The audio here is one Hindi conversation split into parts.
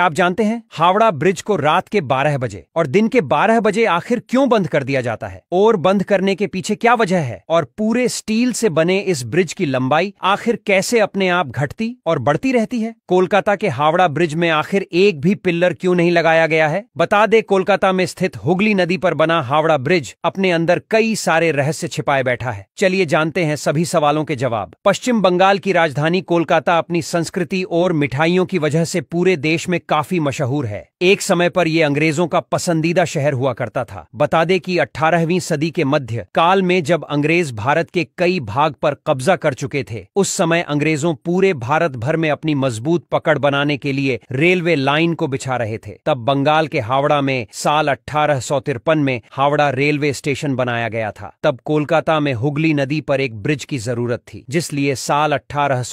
आप जानते हैं हावड़ा ब्रिज को रात के 12 बजे और दिन के 12 बजे आखिर क्यों बंद कर दिया जाता है और बंद करने के पीछे क्या वजह है और पूरे स्टील से बने इस ब्रिज की लंबाई आखिर कैसे अपने आप घटती और बढ़ती रहती है कोलकाता के हावड़ा ब्रिज में आखिर एक भी पिल्लर क्यों नहीं लगाया गया है बता दे कोलकाता में स्थित हुगली नदी पर बना हावड़ा ब्रिज अपने अंदर कई सारे रहस्य छिपाए बैठा है चलिए जानते हैं सभी सवालों के जवाब पश्चिम बंगाल की राजधानी कोलकाता अपनी संस्कृति और मिठाइयों की वजह से पूरे देश में काफ़ी मशहूर है एक समय पर यह अंग्रेजों का पसंदीदा शहर हुआ करता था बता दें कि 18वीं सदी के मध्य काल में जब अंग्रेज भारत के कई भाग पर कब्जा कर चुके थे उस समय अंग्रेजों पूरे भारत भर में अपनी मजबूत पकड़ बनाने के लिए रेलवे लाइन को बिछा रहे थे तब बंगाल के हावड़ा में साल अठारह में हावड़ा रेलवे स्टेशन बनाया गया था तब कोलकाता में हुगली नदी पर एक ब्रिज की जरूरत थी जिसलिए साल अठारह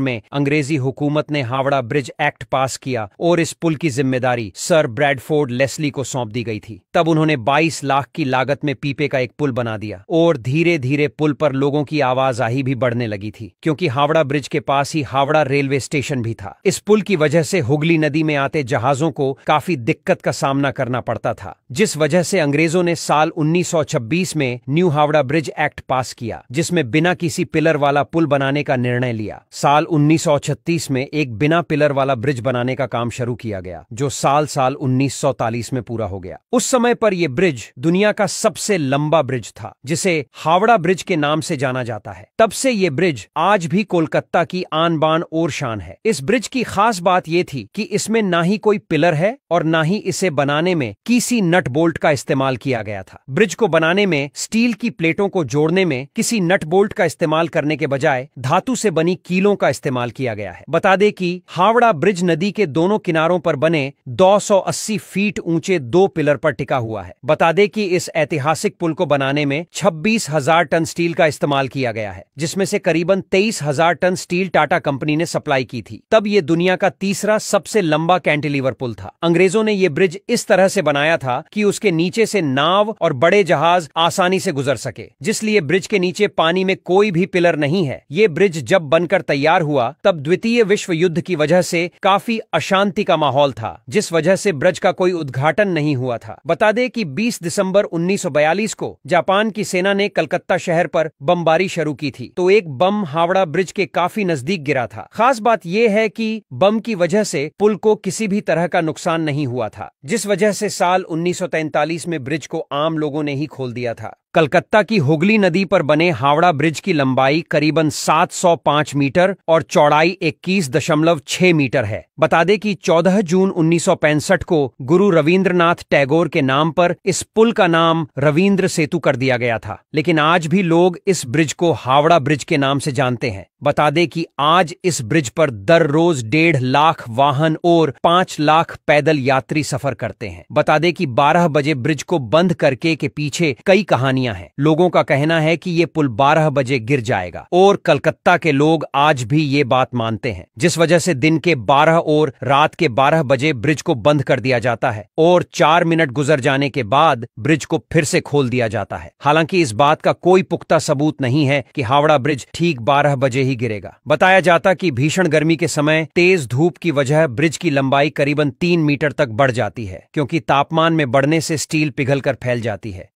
में अंग्रेजी हुकूमत ने हावड़ा ब्रिज एक्ट पास किया और इस पुल की जिम्मेदारी जिम्मेदारी सर ब्रैडफोर्ड लेस्ली को सौंप दी गई थी तब उन्होंने 22 लाख की लागत में पीपे का एक पुल बना दिया और धीरे धीरे पुल पर लोगों की आही भी बढ़ने लगी थी क्योंकि हावड़ा ब्रिज के पास ही हावड़ा रेलवे स्टेशन भी था इस पुल की वजह से हुगली नदी में आते जहाजों को काफी दिक्कत का सामना करना पड़ता था जिस वजह से अंग्रेजों ने साल उन्नीस में new Howrah bridge act pass किया जिसमें बिना किसी पिलर वाला पुल बनाने का निर्णय लिया साल उन्नीस में एक बिना पिलर वाला ब्रिज बनाने का काम शुरू किया गया जो साल साल 1943 में पूरा हो गया उस समय पर यह ब्रिज दुनिया का सबसे लंबा ब्रिज था जिसे हावड़ा ब्रिज के नाम से जाना जाता है तब से ये ब्रिज आज भी कोलकाता की आन बान और शान है इस ब्रिज की खास बात यह थी कि इसमें ना ही कोई पिलर है और ना ही इसे बनाने में किसी नट बोल्ट का इस्तेमाल किया गया था ब्रिज को बनाने में स्टील की प्लेटों को जोड़ने में किसी नट बोल्ट का इस्तेमाल करने के बजाय धातु से बनी कीलों का इस्तेमाल किया गया है बता दें कि हावड़ा ब्रिज नदी के दोनों किनारों पर बने 280 फीट ऊंचे दो पिलर पर टिका हुआ है बता दें कि इस ऐतिहासिक पुल को बनाने में छब्बीस हजार टन स्टील का इस्तेमाल किया गया है जिसमें से करीबन तेईस हजार टन स्टील टाटा कंपनी ने सप्लाई की थी तब ये दुनिया का तीसरा सबसे लंबा कैंटिलीवर पुल था अंग्रेजों ने ये ब्रिज इस तरह से बनाया था कि उसके नीचे से नाव और बड़े जहाज आसानी से गुजर सके जिसलिए ब्रिज के नीचे पानी में कोई भी पिलर नहीं है ये ब्रिज जब बनकर तैयार हुआ तब द्वितीय विश्व युद्ध की वजह से काफी अशांति का माहौल था जिस वजह से ब्रज का कोई उद्घाटन नहीं हुआ था बता दें कि 20 दिसंबर 1942 को जापान की सेना ने कलकत्ता शहर पर बमबारी शुरू की थी तो एक बम हावड़ा ब्रिज के काफी नजदीक गिरा था खास बात यह है कि बम की वजह से पुल को किसी भी तरह का नुकसान नहीं हुआ था जिस वजह से साल 1943 में ब्रिज को आम लोगों ने ही खोल दिया था कलकत्ता की हुगली नदी पर बने हावड़ा ब्रिज की लंबाई करीबन 705 मीटर और चौड़ाई 21.6 मीटर है बता दें कि 14 जून उन्नीस को गुरु रविंद्रनाथ टैगोर के नाम पर इस पुल का नाम रविंद्र सेतु कर दिया गया था लेकिन आज भी लोग इस ब्रिज को हावड़ा ब्रिज के नाम से जानते हैं बता दें कि आज इस ब्रिज पर दर रोज डेढ़ लाख वाहन और पांच लाख पैदल यात्री सफर करते हैं बता दें कि बारह बजे ब्रिज को बंद करके के पीछे कई कहानियां कहानियां हैं लोगों का कहना है कि ये पुल 12 बजे गिर जाएगा और कलकत्ता के लोग आज भी ये बात मानते हैं जिस वजह से दिन के 12 और रात के 12 बजे ब्रिज को बंद कर दिया जाता है और चार मिनट गुजर जाने के बाद ब्रिज को फिर से खोल दिया जाता है हालांकि इस बात का कोई पुख्ता सबूत नहीं है कि हावड़ा ब्रिज ठीक बारह बजे ही गिरेगा बताया जाता कि भीषण गर्मी के समय तेज धूप की वजह ब्रिज की लंबाई करीबन तीन मीटर तक बढ़ जाती है क्योंकि तापमान में बढ़ने से स्टील पिघलकर फैल जाती है